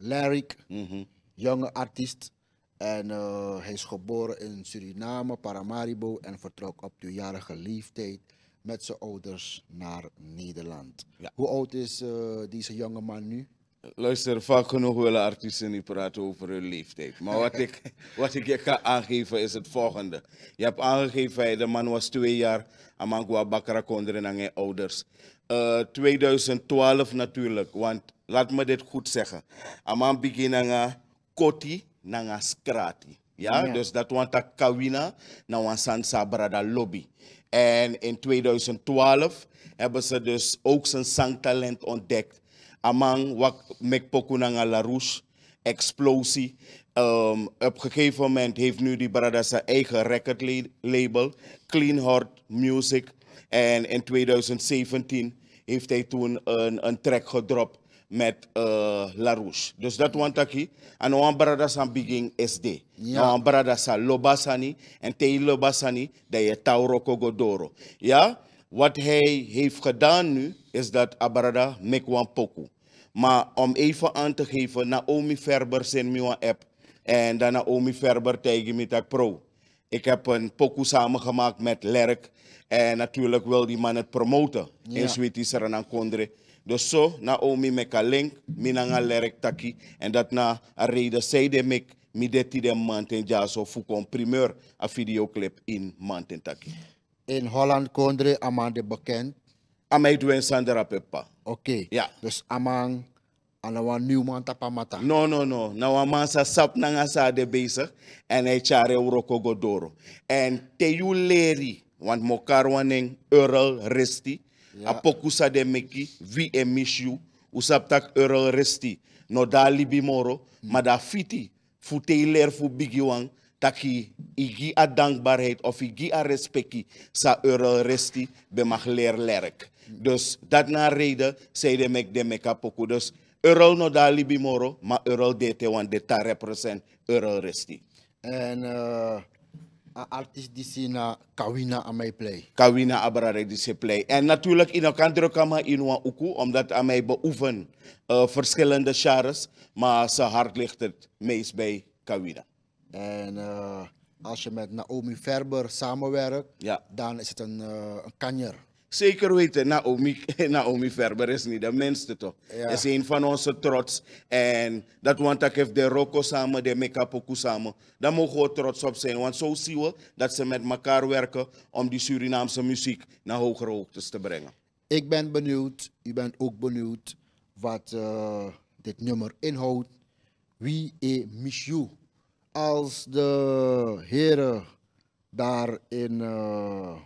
Larry, mhm. jonge artiest. En eh, hij is geboren in Suriname, Paramaribo, en vertrok op jarige leeftijd met zijn ouders naar Nederland. Hoe oud is eh, deze jonge man nu? Luister, vaak genoeg willen artiesten niet praten over hun leeftijd. Maar wat ik, wat ik je kan aangeven is het volgende. Je hebt aangegeven, de man was twee jaar. Amangwa Bakra Kondre aan zijn ouders. Uh, eh, 2012 natuurlijk, want laat me dit goed zeggen. Amang beginnen koti nanga skrati. Ja, ja. dus dat want dat kawina na wansan sabrada lobby. En in 2012 hebben ze dus ook zijn zangtalent ontdekt amang wak met La Larouche explosie. Um, op een gegeven moment heeft nu die Barada zijn eigen recordlabel, Clean Heart Music. En in 2017 heeft hij toen een, een track gedropt met uh, La Dus dat want ik En we nou Barada zijn begin SD. Ja. We nou zijn Lobasani en Tei Lobasani, dat je Tauro Kogodoro. Ja? Wat hij heeft gedaan nu, is dat Abarada Mekwanpoku. Maar om even aan te geven, Naomi Verber zijn mijn app. En dan Naomi Verber tegen me pro. Ik heb een pokoe samengemaakt met Lerk. En natuurlijk wil die man het promoten. In Zwitserland Seranan Kondre. Dus zo, Naomi meka link, minanga Lerk taki. En dat na een reden zeide mek, mideti de manten of een primeur, een videoclip in manten taki in Holland Kondre Amande bekend? Amai doen Sandra Peppa. Oké. Okay. Ja. Dus Amang nieuw Newman Tapamata. No, no, no. Nawamansa nou, sap sa de bezig. En hij chare uroko godoro. En teyu leri. Want mokarwaning Earl Resti. Ja. Apokusa de meki. Vi usap tak Earl Resti. No Dali Bimoro, Mm. Maar da fiti. Futei fu dat igi a dankbaarheid of igi a respecti sa euro resti be mag lerk. Dus dat na reden zeiden mek de meka poku. Dus euro no da libi moro, ma euro dete want de represent euro resti. En uh, eh, artiest na Kawina aan mij play. Kawina abarare die ze play. En natuurlijk in elkaar drukken kamer in een uku, omdat aan mij beoefen uh, verschillende genres, maar zijn hart ligt het meest bij Kawina. En eh, als je met Naomi Verber samenwerkt, ja. dan is het een, uh, een kanjer. Zeker weten, Naomi, Naomi Verber is niet de minste toch. Ja. Is een van onze trots. En dat want ik heeft de Rocco samen, de Mekapoku samen. Daar mogen we trots op zijn. Want zo zien we dat ze met elkaar werken om die Surinaamse muziek naar hogere hoogtes te brengen. Ik ben benieuwd, u bent ook benieuwd wat eh, dit nummer inhoudt. Wie is e. Michou? als de heren daar in uh,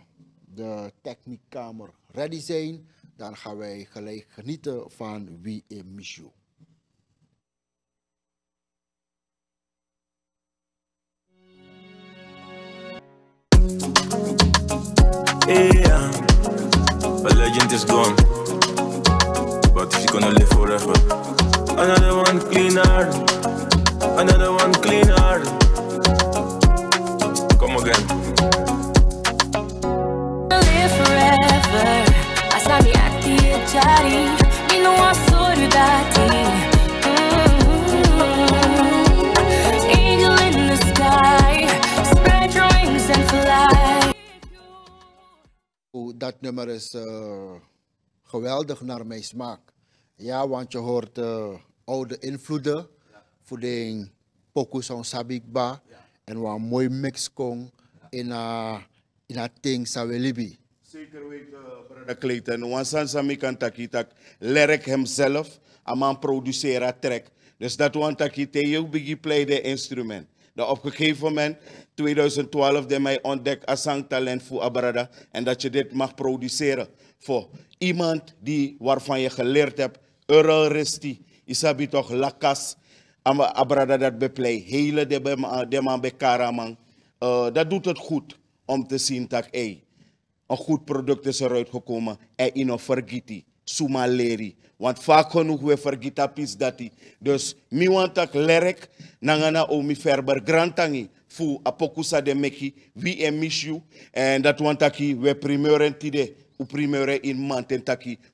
de techniekkamer ready zijn, dan gaan wij gelijk genieten van wie in Michou. Yeah, a legend is gone, but she's gonna live forever. Another one cleaner. Another one clean hard. Come again. Live forever. Asami aktiye cari. Minu a saudade. Angel in the sky. Spread your wings and fly. Dat nummer is eh, geweldig naar mijn smaak. Ja, want je hoort uh, oude invloeden de pokus van Sabikba en wa mooi mix kong in a in a ting libi. Zeker weten, brother Clayton. Want Sansami kan takitak lerk hemzelf, aman producera trek. Dus dat want takite je bigi play nou, de instrument. Dat op een gegeven moment, 2012, de mij ontdekt als talent voor Abrada. En dat je dit mag produceren voor iemand die, waarvan je geleerd hebt, Earl Risti, Isabi toch Lakas, Ama abrada dat beplei, hele de man bij Karamang. Eh, dat doet het goed om te zien dat hey, een goed product is eruit gekomen. En in een vergiti, suma leri. Want vaak genoeg we vergita pis dat Dus mi want dat lerk, nangana o mi verber grantangi. Fu apokusa de meki, wie en mishu. En dat want dat we primeuren tide u primeure in manten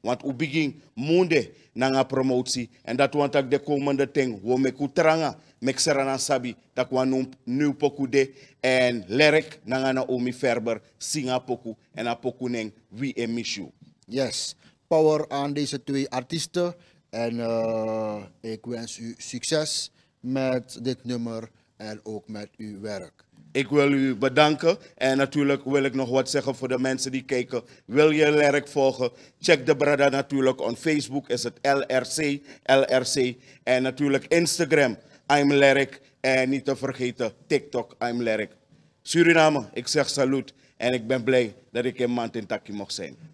want u begin munde nanga promotie en dat want tak de komende ting wo me ku tranga mek serana sabi tak wan nu nou nou poku de en lerek nanga na omi ferber singapoku poku en a poku neng we Yes, power aan deze twee artiesten en uh, ik wens u succes met dit nummer en ook met uw werk. Ik wil u bedanken en natuurlijk wil ik nog wat zeggen voor de mensen die kijken. Wil je Lerk volgen? Check de Brada natuurlijk. op Facebook is het LRC, LRC. En natuurlijk Instagram, I'm Lerk. En niet te vergeten TikTok, I'm Lerk. Suriname, ik zeg salut. En ik ben blij dat ik in takje mocht zijn.